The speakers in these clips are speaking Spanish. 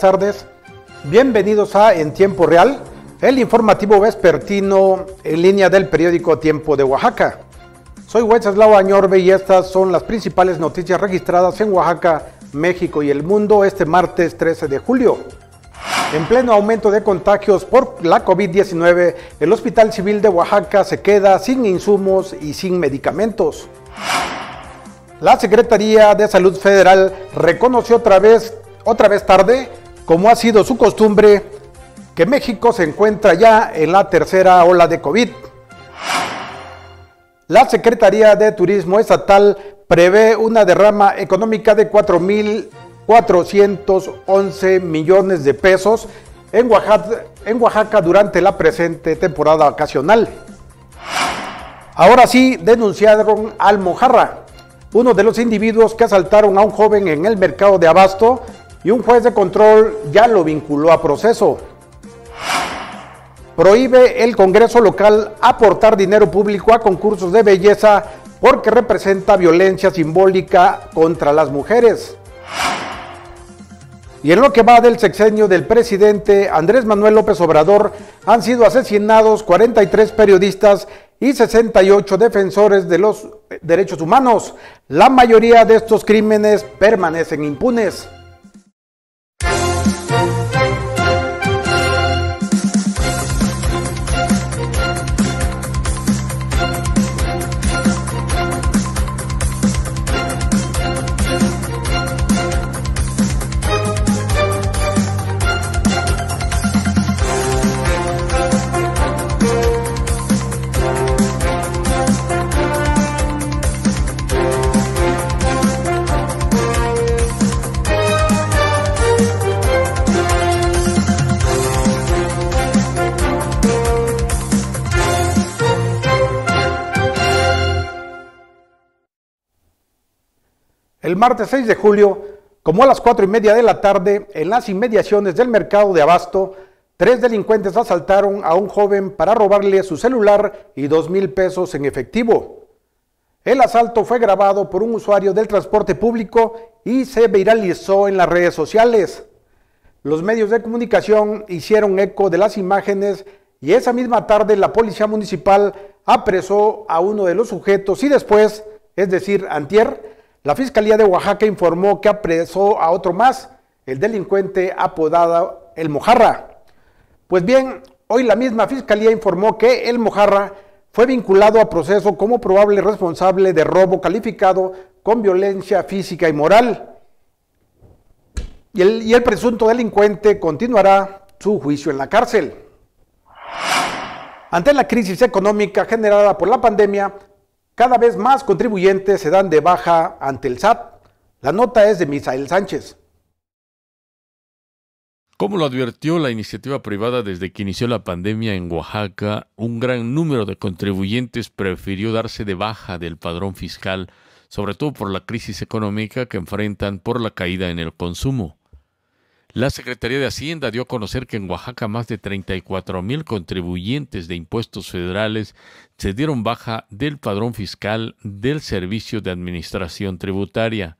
tardes. Bienvenidos a En Tiempo Real, el informativo vespertino en línea del periódico Tiempo de Oaxaca. Soy Wenceslao Añorbe y estas son las principales noticias registradas en Oaxaca, México y el mundo este martes 13 de julio. En pleno aumento de contagios por la COVID-19, el Hospital Civil de Oaxaca se queda sin insumos y sin medicamentos. La Secretaría de Salud Federal reconoció otra vez, otra vez tarde, como ha sido su costumbre, que México se encuentra ya en la tercera ola de COVID. La Secretaría de Turismo Estatal prevé una derrama económica de 4.411 millones de pesos en Oaxaca, durante la presente temporada vacacional. Ahora sí, denunciaron al Mojarra, uno de los individuos que asaltaron a un joven en el mercado de Abasto y un juez de control ya lo vinculó a proceso. Prohíbe el Congreso local aportar dinero público a concursos de belleza porque representa violencia simbólica contra las mujeres. Y en lo que va del sexenio del presidente Andrés Manuel López Obrador, han sido asesinados 43 periodistas y 68 defensores de los derechos humanos. La mayoría de estos crímenes permanecen impunes. el martes 6 de julio, como a las 4 y media de la tarde, en las inmediaciones del mercado de Abasto, tres delincuentes asaltaron a un joven para robarle su celular y dos mil pesos en efectivo. El asalto fue grabado por un usuario del transporte público y se viralizó en las redes sociales. Los medios de comunicación hicieron eco de las imágenes y esa misma tarde la policía municipal apresó a uno de los sujetos y después, es decir, antier, la Fiscalía de Oaxaca informó que apresó a otro más, el delincuente apodado El Mojarra. Pues bien, hoy la misma Fiscalía informó que El Mojarra fue vinculado a proceso como probable responsable de robo calificado con violencia física y moral. Y el, y el presunto delincuente continuará su juicio en la cárcel. Ante la crisis económica generada por la pandemia, cada vez más contribuyentes se dan de baja ante el SAT. La nota es de Misael Sánchez. Como lo advirtió la iniciativa privada desde que inició la pandemia en Oaxaca, un gran número de contribuyentes prefirió darse de baja del padrón fiscal, sobre todo por la crisis económica que enfrentan por la caída en el consumo. La Secretaría de Hacienda dio a conocer que en Oaxaca más de 34 mil contribuyentes de impuestos federales se dieron baja del padrón fiscal del Servicio de Administración Tributaria.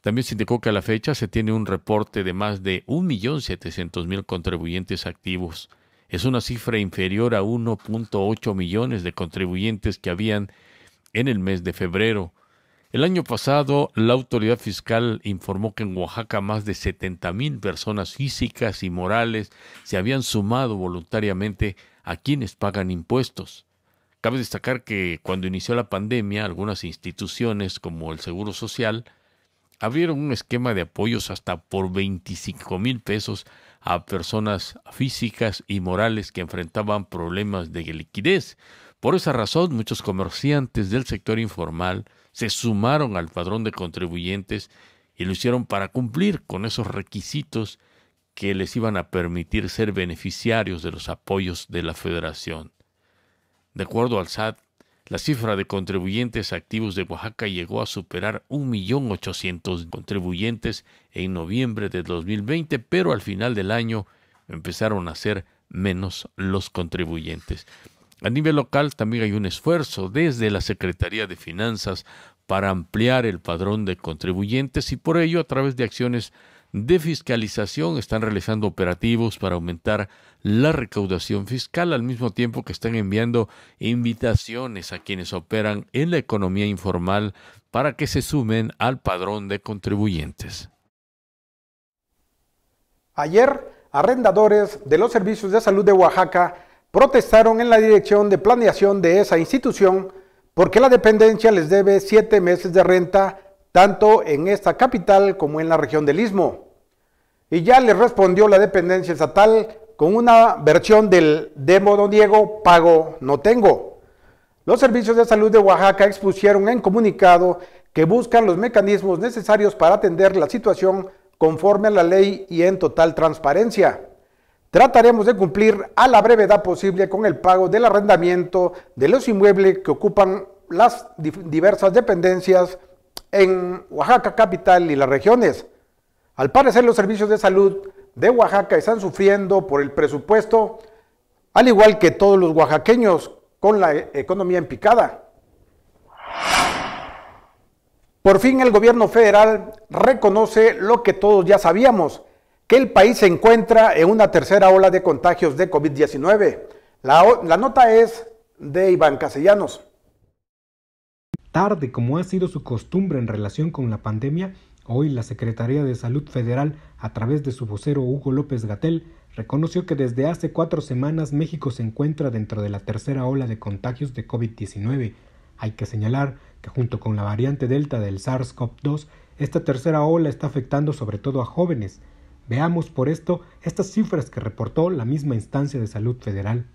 También se indicó que a la fecha se tiene un reporte de más de 1.700.000 contribuyentes activos. Es una cifra inferior a 1.8 millones de contribuyentes que habían en el mes de febrero. El año pasado, la autoridad fiscal informó que en Oaxaca más de 70 mil personas físicas y morales se habían sumado voluntariamente a quienes pagan impuestos. Cabe destacar que cuando inició la pandemia, algunas instituciones como el Seguro Social abrieron un esquema de apoyos hasta por 25 mil pesos a personas físicas y morales que enfrentaban problemas de liquidez. Por esa razón, muchos comerciantes del sector informal se sumaron al padrón de contribuyentes y lo hicieron para cumplir con esos requisitos que les iban a permitir ser beneficiarios de los apoyos de la federación. De acuerdo al SAT, la cifra de contribuyentes activos de Oaxaca llegó a superar 1.800.000 contribuyentes en noviembre de 2020, pero al final del año empezaron a ser menos los contribuyentes. A nivel local también hay un esfuerzo desde la Secretaría de Finanzas para ampliar el padrón de contribuyentes y por ello a través de acciones de fiscalización están realizando operativos para aumentar la recaudación fiscal al mismo tiempo que están enviando invitaciones a quienes operan en la economía informal para que se sumen al padrón de contribuyentes. Ayer, arrendadores de los servicios de salud de Oaxaca protestaron en la dirección de planeación de esa institución porque la dependencia les debe siete meses de renta tanto en esta capital como en la región del Istmo. Y ya les respondió la dependencia estatal con una versión del demo don Diego, pago no tengo. Los servicios de salud de Oaxaca expusieron en comunicado que buscan los mecanismos necesarios para atender la situación conforme a la ley y en total transparencia trataremos de cumplir a la brevedad posible con el pago del arrendamiento de los inmuebles que ocupan las diversas dependencias en Oaxaca capital y las regiones. Al parecer los servicios de salud de Oaxaca están sufriendo por el presupuesto, al igual que todos los oaxaqueños con la e-, economía en picada. Por fin el gobierno federal reconoce lo que todos ya sabíamos, el país se encuentra en una tercera ola de contagios de COVID-19. La, nota es de Iván Castellanos. Tarde, como ha sido su costumbre en relación con la pandemia, Hoy la Secretaría de Salud Federal, a través de su vocero Hugo López Gatel, reconoció que desde hace cuatro semanas México se encuentra dentro de la tercera ola de contagios de COVID-19. Hay que señalar que junto con la variante Delta del SARS-CoV-2, esta tercera ola está afectando sobre todo a jóvenes, Veamos por esto estas cifras que reportó la misma instancia de salud federal.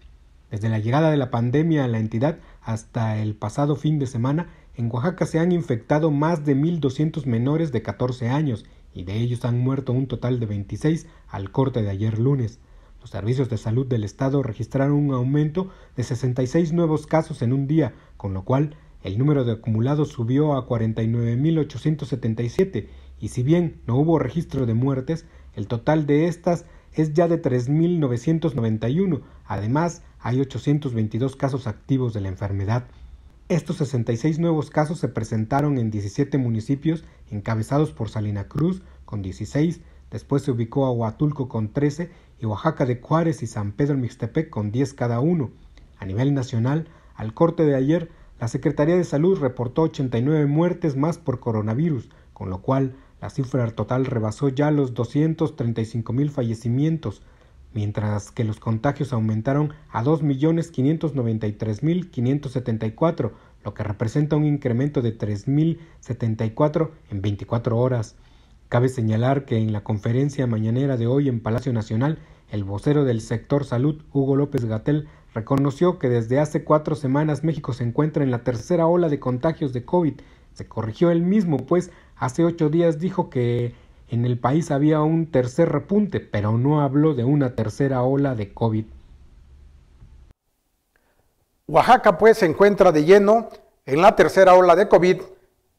Desde la llegada de la pandemia a la entidad hasta el pasado fin de semana, en Oaxaca se han infectado más de 1.200 menores de 14 años y de ellos han muerto un total de 26 al corte de ayer lunes. Los servicios de salud del Estado registraron un aumento de 66 nuevos casos en un día, con lo cual el número de acumulados subió a 49.877 y si bien no hubo registro de muertes, el total de estas es ya de 3.991. Además, hay 822 casos activos de la enfermedad. Estos 66 nuevos casos se presentaron en 17 municipios, encabezados por Salina Cruz, con 16, después se ubicó a Huatulco con 13 y Oaxaca de Juárez y San Pedro Mixtepec con 10 cada uno. A nivel nacional, al corte de ayer, la Secretaría de Salud reportó 89 muertes más por coronavirus, con lo cual la cifra total rebasó ya los mil fallecimientos, mientras que los contagios aumentaron a 2.593.574, lo que representa un incremento de 3.074 en 24 horas. Cabe señalar que en la conferencia mañanera de hoy en Palacio Nacional, el vocero del sector salud, Hugo López Gatel, reconoció que desde hace cuatro semanas México se encuentra en la tercera ola de contagios de COVID. Se corrigió él mismo, pues Hace ocho días dijo que en el país había un tercer repunte, pero no habló de una tercera ola de COVID. Oaxaca pues se encuentra de lleno en la tercera ola de COVID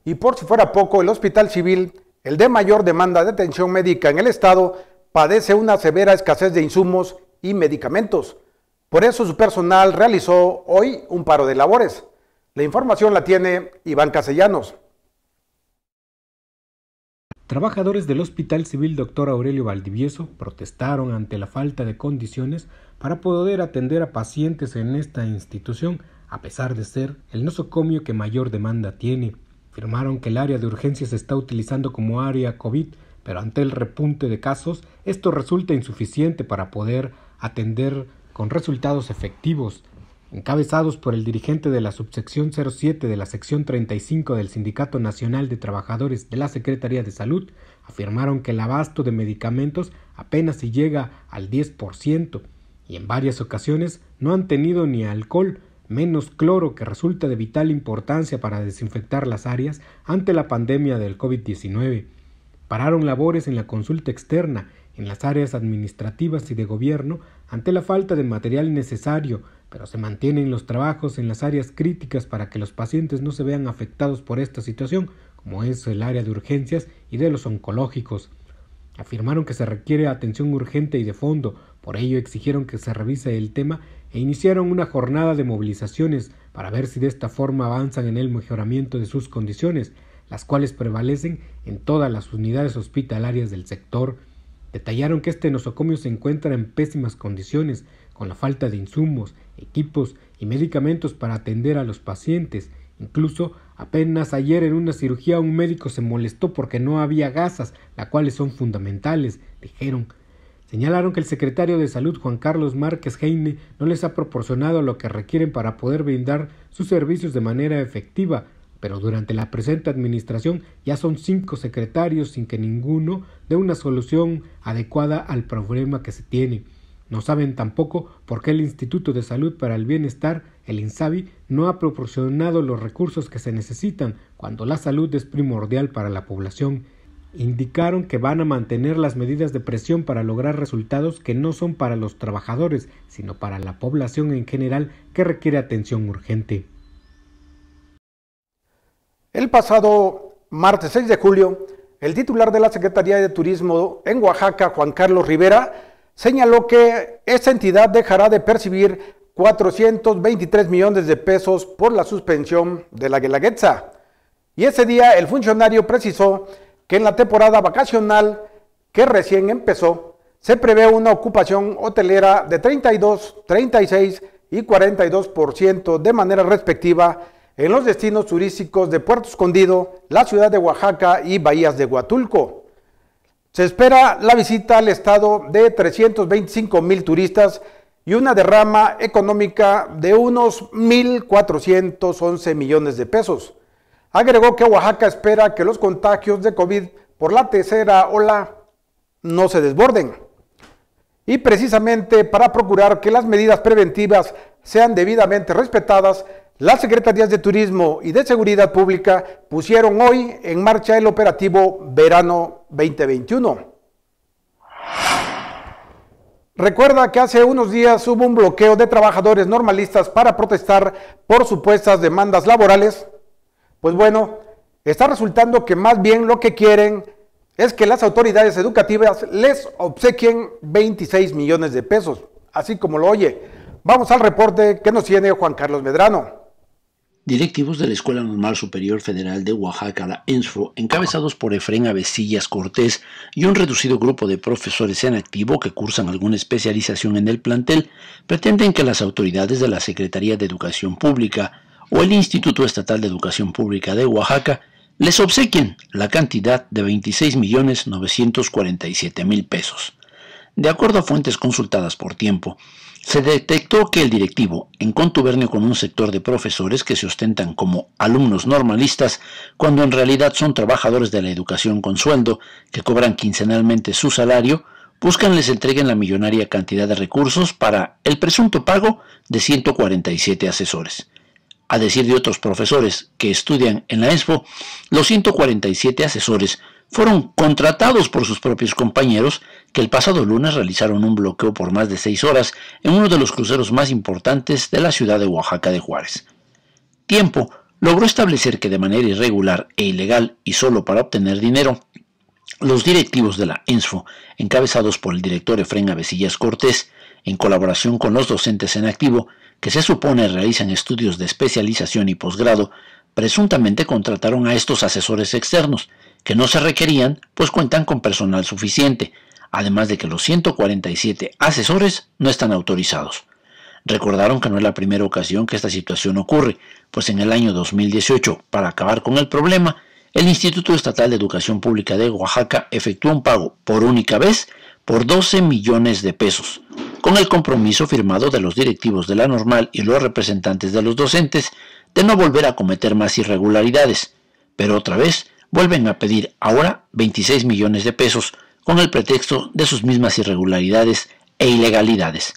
y por si fuera poco el Hospital Civil, el de mayor demanda de atención médica en el estado, padece una severa escasez de insumos y medicamentos. Por eso su personal realizó hoy un paro de labores. La información la tiene Iván Casellanos. Trabajadores del Hospital Civil Dr. Aurelio Valdivieso protestaron ante la falta de condiciones para poder atender a pacientes en esta institución, a pesar de ser el nosocomio que mayor demanda tiene. Firmaron que el área de urgencias se está utilizando como área COVID, pero ante el repunte de casos, esto resulta insuficiente para poder atender con resultados efectivos encabezados por el dirigente de la subsección 07 de la sección 35 del Sindicato Nacional de Trabajadores de la Secretaría de Salud, afirmaron que el abasto de medicamentos apenas si llega al 10% y en varias ocasiones no han tenido ni alcohol, menos cloro que resulta de vital importancia para desinfectar las áreas ante la pandemia del COVID-19. Pararon labores en la consulta externa, en las áreas administrativas y de gobierno, ante la falta de material necesario pero se mantienen los trabajos en las áreas críticas para que los pacientes no se vean afectados por esta situación, como es el área de urgencias y de los oncológicos. Afirmaron que se requiere atención urgente y de fondo, por ello exigieron que se revise el tema e iniciaron una jornada de movilizaciones para ver si de esta forma avanzan en el mejoramiento de sus condiciones, las cuales prevalecen en todas las unidades hospitalarias del sector. Detallaron que este nosocomio se encuentra en pésimas condiciones, con la falta de insumos, equipos y medicamentos para atender a los pacientes. Incluso apenas ayer en una cirugía un médico se molestó porque no había gasas, las cuales son fundamentales, dijeron. Señalaron que el secretario de Salud Juan Carlos Márquez Heine no les ha proporcionado lo que requieren para poder brindar sus servicios de manera efectiva, pero durante la presente administración ya son cinco secretarios sin que ninguno dé una solución adecuada al problema que se tiene. No saben tampoco por qué el Instituto de Salud para el Bienestar, el INSABI, no ha proporcionado los recursos que se necesitan cuando la salud es primordial para la población. Indicaron que van a mantener las medidas de presión para lograr resultados que no son para los trabajadores, sino para la población en general que requiere atención urgente. El pasado martes 6 de julio, el titular de la Secretaría de Turismo en Oaxaca, Juan Carlos Rivera, señaló que esta entidad dejará de percibir 423 millones de pesos por la suspensión de la Guelaguetza. Y ese día el funcionario precisó que en la temporada vacacional que recién empezó, se prevé una ocupación hotelera de 32, 36 y 42% de manera respectiva en los destinos turísticos de Puerto Escondido, la ciudad de Oaxaca y Bahías de Huatulco. Se espera la visita al estado de 325 mil turistas y una derrama económica de unos 1.411 millones de pesos. Agregó que Oaxaca espera que los contagios de COVID por la tercera ola no se desborden. Y precisamente para procurar que las medidas preventivas sean debidamente respetadas, las Secretarías de Turismo y de Seguridad Pública pusieron hoy en marcha el operativo Verano 2021. Recuerda que hace unos días hubo un bloqueo de trabajadores normalistas para protestar por supuestas demandas laborales. Pues bueno, está resultando que más bien lo que quieren es que las autoridades educativas les obsequien 26 millones de pesos, así como lo oye. Vamos al reporte que nos tiene Juan Carlos Medrano directivos de la Escuela Normal Superior Federal de Oaxaca, la ENSFO, encabezados por Efrén Avesillas Cortés y un reducido grupo de profesores en activo que cursan alguna especialización en el plantel, pretenden que las autoridades de la Secretaría de Educación Pública o el Instituto Estatal de Educación Pública de Oaxaca les obsequien la cantidad de 26.947.000 pesos. De acuerdo a fuentes consultadas por tiempo, se detectó que el directivo, en contubernio con un sector de profesores que se ostentan como alumnos normalistas, cuando en realidad son trabajadores de la educación con sueldo, que cobran quincenalmente su salario, buscan les entreguen la millonaria cantidad de recursos para el presunto pago de 147 asesores. A decir de otros profesores que estudian en la ESPO, los 147 asesores fueron contratados por sus propios compañeros que el pasado lunes realizaron un bloqueo por más de seis horas en uno de los cruceros más importantes de la ciudad de Oaxaca de Juárez. Tiempo logró establecer que de manera irregular e ilegal y solo para obtener dinero, los directivos de la ENSFO, encabezados por el director Efren Avesillas Cortés, en colaboración con los docentes en activo, que se supone realizan estudios de especialización y posgrado, presuntamente contrataron a estos asesores externos, que no se requerían, pues cuentan con personal suficiente, además de que los 147 asesores no están autorizados. Recordaron que no es la primera ocasión que esta situación ocurre, pues en el año 2018, para acabar con el problema, el Instituto Estatal de Educación Pública de Oaxaca efectuó un pago por única vez por 12 millones de pesos, con el compromiso firmado de los directivos de la normal y los representantes de los docentes de no volver a cometer más irregularidades, pero otra vez vuelven a pedir ahora 26 millones de pesos con el pretexto de sus mismas irregularidades e ilegalidades.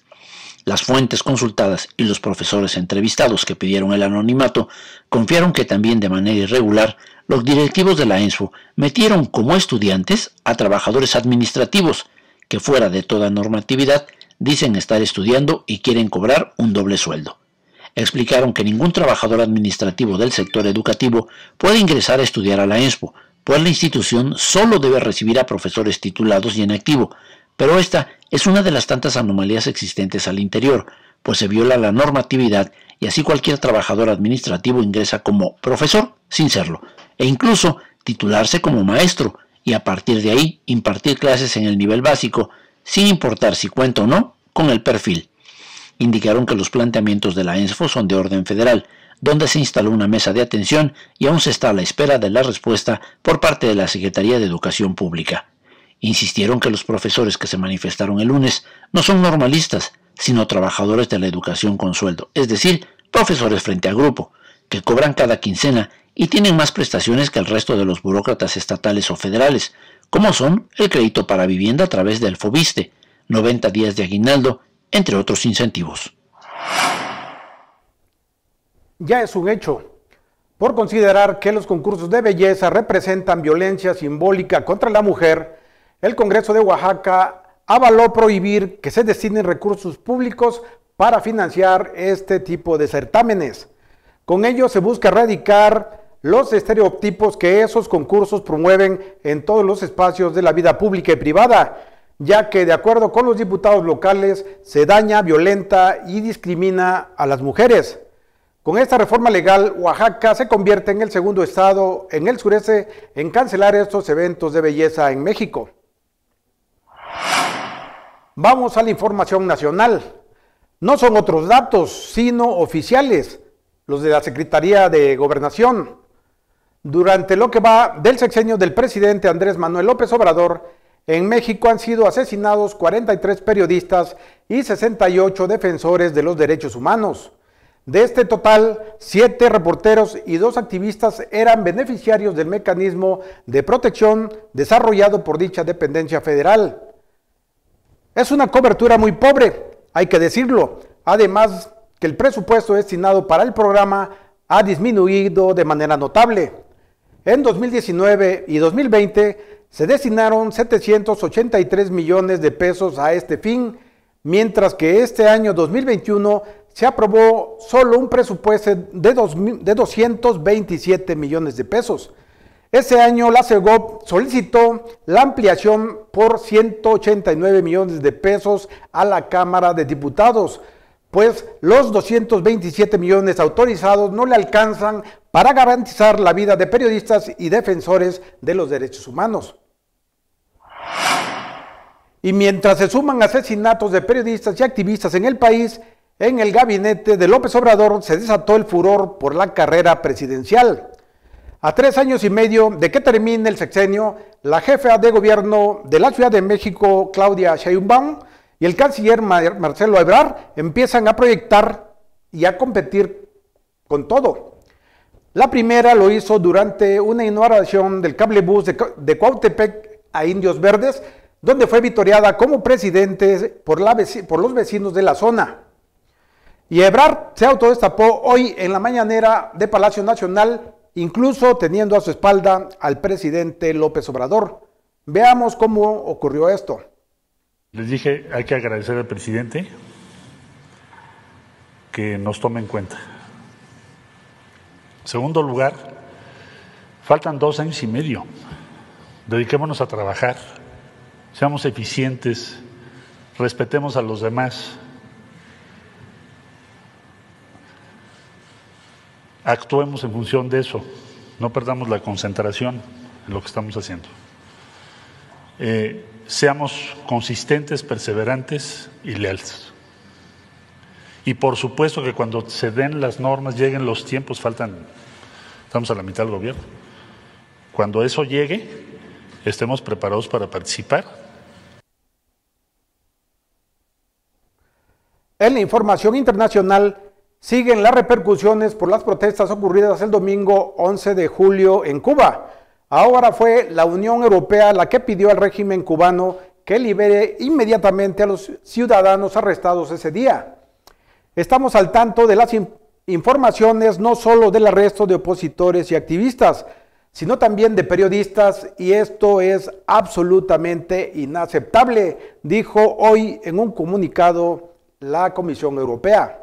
Las fuentes consultadas y los profesores entrevistados que pidieron el anonimato confiaron que también de manera irregular los directivos de la ENSFO metieron como estudiantes a trabajadores administrativos que fuera de toda normatividad dicen estar estudiando y quieren cobrar un doble sueldo explicaron que ningún trabajador administrativo del sector educativo puede ingresar a estudiar a la ENSPO, pues la institución solo debe recibir a profesores titulados y en activo, pero esta es una de las tantas anomalías existentes al interior, pues se viola la normatividad y así cualquier trabajador administrativo ingresa como profesor sin serlo, e incluso titularse como maestro y a partir de ahí impartir clases en el nivel básico, sin importar si cuenta o no con el perfil indicaron que los planteamientos de la ENSFO son de orden federal, donde se instaló una mesa de atención y aún se está a la espera de la respuesta por parte de la Secretaría de Educación Pública. Insistieron que los profesores que se manifestaron el lunes no son normalistas, sino trabajadores de la educación con sueldo, es decir, profesores frente a grupo, que cobran cada quincena y tienen más prestaciones que el resto de los burócratas estatales o federales, como son el crédito para vivienda a través del FOBISTE, 90 días de aguinaldo entre otros incentivos. Ya es un hecho. Por considerar que los concursos de belleza representan violencia simbólica contra la mujer, el Congreso de Oaxaca avaló prohibir que se destinen recursos públicos para financiar este tipo de certámenes. Con ello se busca erradicar los estereotipos que esos concursos promueven en todos los espacios de la vida pública y privada ya que de acuerdo con los diputados locales se daña, violenta y discrimina a las mujeres. Con esta reforma legal, Oaxaca se convierte en el segundo estado en el sureste en cancelar estos eventos de belleza en México. Vamos a la información nacional. No son otros datos, sino oficiales, los de la Secretaría de Gobernación. Durante lo que va del sexenio del presidente Andrés Manuel López Obrador, en México han sido asesinados 43 periodistas y 68 defensores de los derechos humanos. De este total, 7 reporteros y 2 activistas eran beneficiarios del mecanismo de protección desarrollado por dicha dependencia federal. Es una cobertura muy pobre, hay que decirlo, además que el presupuesto destinado para el programa ha disminuido de manera notable. En 2019 y 2020, se destinaron 783 millones de pesos a este fin, mientras que este año 2021 se aprobó solo un presupuesto de, 227 millones de pesos. Ese año la CEGOP solicitó la ampliación por 189 millones de pesos a la Cámara de Diputados, pues los 227 millones autorizados no le alcanzan para garantizar la vida de periodistas y defensores de los derechos humanos. Y mientras se suman asesinatos de periodistas y activistas en el país, en el gabinete de López Obrador se desató el furor por la carrera presidencial. A tres años y medio de que termine el sexenio, la jefa de gobierno de la Ciudad de México, Claudia Sheinbaum, y el canciller Marcelo Ebrard empiezan a proyectar y a competir con todo. La primera lo hizo durante una inauguración del cablebús de, de a Indios Verdes, donde fue victoriada como presidente por, los vecinos de la zona. Y Ebrard se autodestapó hoy en la mañanera de Palacio Nacional, incluso teniendo a su espalda al presidente López Obrador. Veamos cómo ocurrió esto. Les dije, hay que agradecer al presidente que nos tome en cuenta. Segundo lugar, faltan dos años y medio dediquémonos a trabajar, seamos eficientes, respetemos a los demás, actuemos en función de eso, no perdamos la concentración en lo que estamos haciendo. Eh, seamos consistentes, perseverantes y leales. Y por supuesto que cuando se den las normas, lleguen los tiempos, faltan, estamos a la mitad del gobierno. Cuando eso llegue, estemos preparados para participar. En la información internacional siguen las repercusiones por las protestas ocurridas el domingo 11 de julio en Cuba. Ahora fue la Unión Europea la que pidió al régimen cubano que libere inmediatamente a los ciudadanos arrestados ese día. Estamos al tanto de las informaciones no solo del arresto de opositores y activistas, sino también de periodistas y esto es absolutamente inaceptable, dijo hoy en un comunicado la Comisión Europea.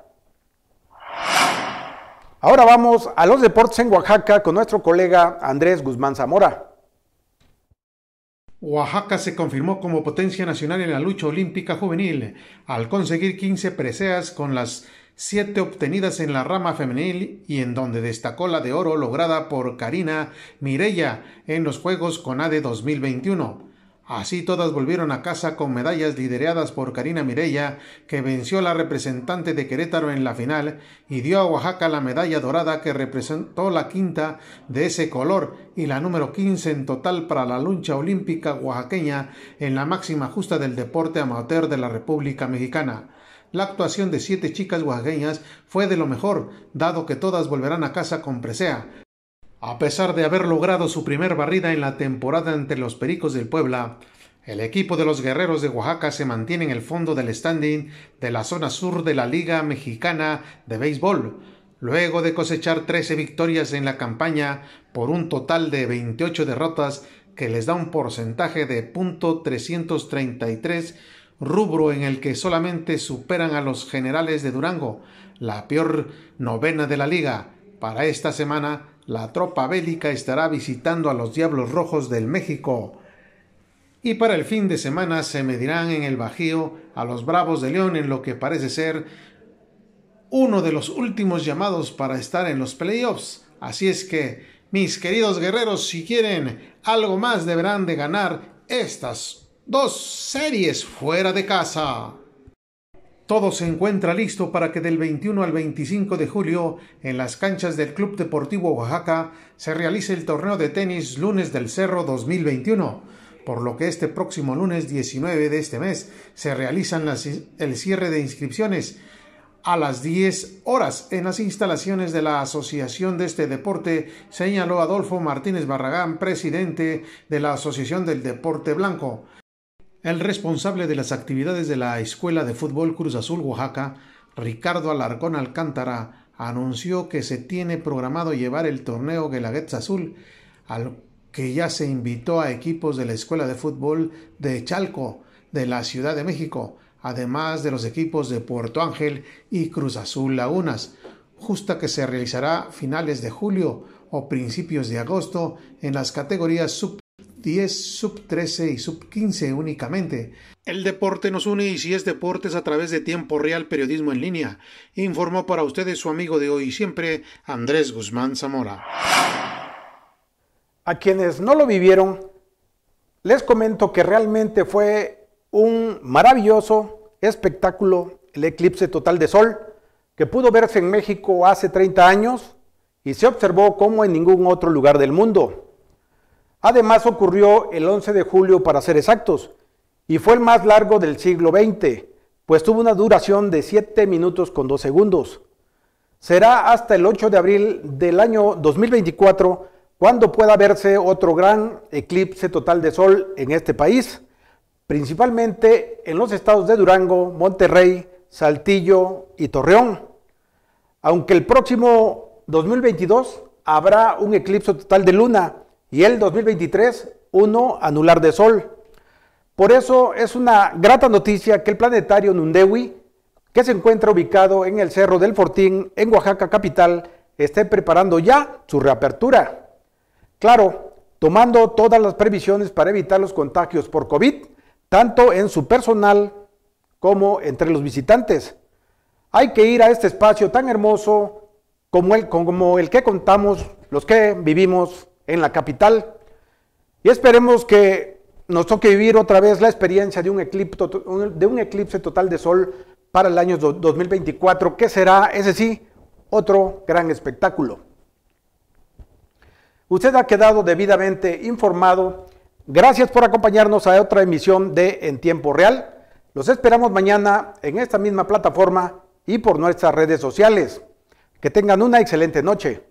Ahora vamos a los deportes en Oaxaca con nuestro colega Andrés Guzmán Zamora. Oaxaca se confirmó como potencia nacional en la lucha olímpica juvenil al conseguir 15 preseas con las siete obtenidas en la rama femenil y en donde destacó la de oro lograda por Karina Mirella en los Juegos CONADE 2021. Así todas volvieron a casa con medallas lideradas por Karina Mirella, que venció a la representante de Querétaro en la final y dio a Oaxaca la medalla dorada que representó la quinta de ese color y la número 15 en total para la lucha olímpica oaxaqueña en la máxima justa del deporte amateur de la República Mexicana. La actuación de siete chicas oaxaqueñas fue de lo mejor, dado que todas volverán a casa con presea. A pesar de haber logrado su primer barrida en la temporada ante los Pericos del Puebla, el equipo de los Guerreros de Oaxaca se mantiene en el fondo del standing de la zona sur de la Liga Mexicana de Béisbol, luego de cosechar 13 victorias en la campaña por un total de 28 derrotas que les da un porcentaje de .333 rubro en el que solamente superan a los generales de Durango, la peor novena de la liga. Para esta semana, la tropa bélica estará visitando a los Diablos Rojos del México. Y para el fin de semana se medirán en el Bajío a los Bravos de León en lo que parece ser uno de los últimos llamados para estar en los playoffs. Así es que, mis queridos guerreros, si quieren algo más deberán de ganar estas Dos series fuera de casa. Todo se encuentra listo para que del 21 al 25 de julio, en las canchas del Club Deportivo Oaxaca, se realice el torneo de tenis Lunes del Cerro 2021, por lo que este próximo lunes 19 de este mes se realizan el cierre de inscripciones a las 10 horas en las instalaciones de la Asociación de este deporte, señaló Adolfo Martínez Barragán, presidente de la Asociación del Deporte Blanco. El responsable de las actividades de la Escuela de Fútbol Cruz Azul Oaxaca, Ricardo Alarcón Alcántara, anunció que se tiene programado llevar el torneo Guelaguetza Azul, al que ya se invitó a equipos de la Escuela de Fútbol de Chalco, de la Ciudad de México, además de los equipos de Puerto Ángel y Cruz Azul Lagunas, justa que se realizará finales de julio o principios de agosto en las categorías sub 10 sub-13 y sub-15 únicamente. El deporte nos une y si es deportes a través de tiempo real periodismo en línea, informó para ustedes su amigo de hoy y siempre, Andrés Guzmán Zamora. A quienes no lo vivieron, les comento que realmente fue un maravilloso espectáculo el eclipse total de sol que pudo verse en México hace 30 años y se observó como en ningún otro lugar del mundo. Además ocurrió el 11 de julio para ser exactos, y fue el más largo del siglo XX, pues tuvo una duración de 7 minutos con 2 segundos. Será hasta el 8 de abril del año 2024 cuando pueda verse otro gran eclipse total de sol en este país, principalmente en los estados de Durango, Monterrey, Saltillo y Torreón. Aunque el próximo 2022 habrá un eclipse total de luna, y el 2023 uno anular de sol. Por eso es una grata noticia que el planetario Nundewi, que se encuentra ubicado en el Cerro del Fortín, en Oaxaca capital, esté preparando ya su reapertura. Claro, tomando todas las previsiones para evitar los contagios por COVID, tanto en su personal como entre los visitantes. Hay que ir a este espacio tan hermoso como el, como el que contamos los que vivimos en la capital. Y esperemos que nos toque vivir otra vez la experiencia de un eclipse, de un eclipse total de sol para el año 2024, que será, ese sí, otro gran espectáculo. Usted ha quedado debidamente informado. Gracias por acompañarnos a otra emisión de En Tiempo Real. Los esperamos mañana en esta misma plataforma y por nuestras redes sociales. Que tengan una excelente noche.